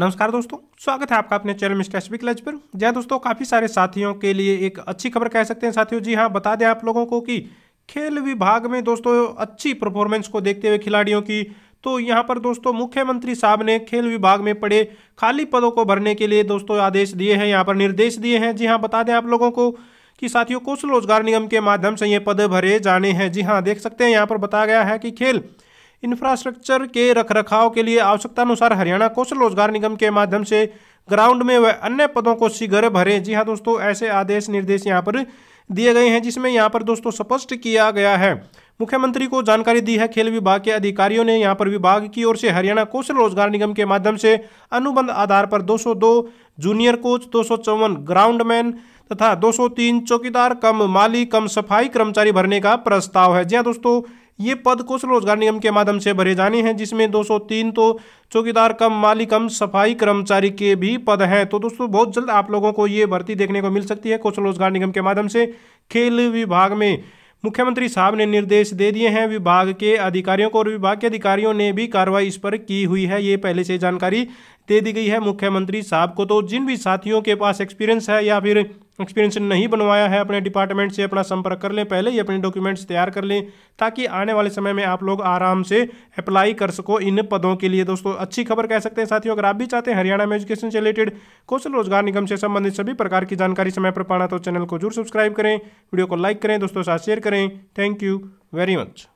नमस्कार दोस्तों स्वागत है आपका अपने चैनल मिस्टर एस क्लच पर जय दोस्तों काफ़ी सारे साथियों के लिए एक अच्छी खबर कह सकते हैं साथियों जी हाँ बता दें आप लोगों को कि खेल विभाग में दोस्तों अच्छी परफॉर्मेंस को देखते हुए खिलाड़ियों की तो यहाँ पर दोस्तों मुख्यमंत्री साहब ने खेल विभाग में पड़े खाली पदों को भरने के लिए दोस्तों आदेश दिए हैं यहाँ पर निर्देश दिए हैं जी हाँ बता दें आप लोगों को कि साथियों कौशल रोजगार निगम के माध्यम से ये पद भरे जाने हैं जी हाँ देख सकते हैं यहाँ पर बताया गया है कि खेल इंफ्रास्ट्रक्चर के रखरखाव के लिए आवश्यकता अनुसार हरियाणा कौशल रोजगार निगम के माध्यम से ग्राउंड में व अन्य पदों को शीघ्र भरें जी हाँ दोस्तों ऐसे आदेश निर्देश यहाँ पर दिए गए हैं जिसमें यहाँ पर दोस्तों स्पष्ट किया गया है मुख्यमंत्री को जानकारी दी है खेल विभाग के अधिकारियों ने यहाँ पर विभाग की ओर से हरियाणा कौशल रोजगार निगम के माध्यम से अनुबंध आधार पर 202 जूनियर कोच दो ग्राउंडमैन तथा 203 चौकीदार कम माली कम सफाई कर्मचारी भरने का प्रस्ताव है जी हाँ दोस्तों ये पद कुछ रोजगार निगम के माध्यम से भरे जाने हैं जिसमें 203 तो चौकीदार कम मालिक कम सफाई कर्मचारी के भी पद हैं तो दोस्तों बहुत जल्द आप लोगों को ये भर्ती देखने को मिल सकती है कुछ रोजगार निगम के माध्यम से खेल विभाग में मुख्यमंत्री साहब ने निर्देश दे दिए हैं विभाग के अधिकारियों को और विभाग के अधिकारियों ने भी कार्रवाई इस पर की हुई है ये पहले से जानकारी दे दी गई है मुख्यमंत्री साहब को तो जिन भी साथियों के पास एक्सपीरियंस है या फिर एक्सपीरियंस नहीं बनवाया है अपने डिपार्टमेंट से अपना संपर्क कर लें पहले ही अपने डॉक्यूमेंट्स तैयार कर लें ताकि आने वाले समय में आप लोग आराम से अप्लाई कर सको इन पदों के लिए दोस्तों अच्छी खबर कह सकते हैं साथियों अगर आप भी चाहते हैं हरियाणा में एजुकेशन से रिलेटेड कौशल रोजगार निगम से संबंधित सभी प्रकार की जानकारी समय पर पाना तो चैनल को जरूर सब्सक्राइब करें वीडियो को लाइक करें दोस्तों साथ शेयर करें थैंक यू वेरी मच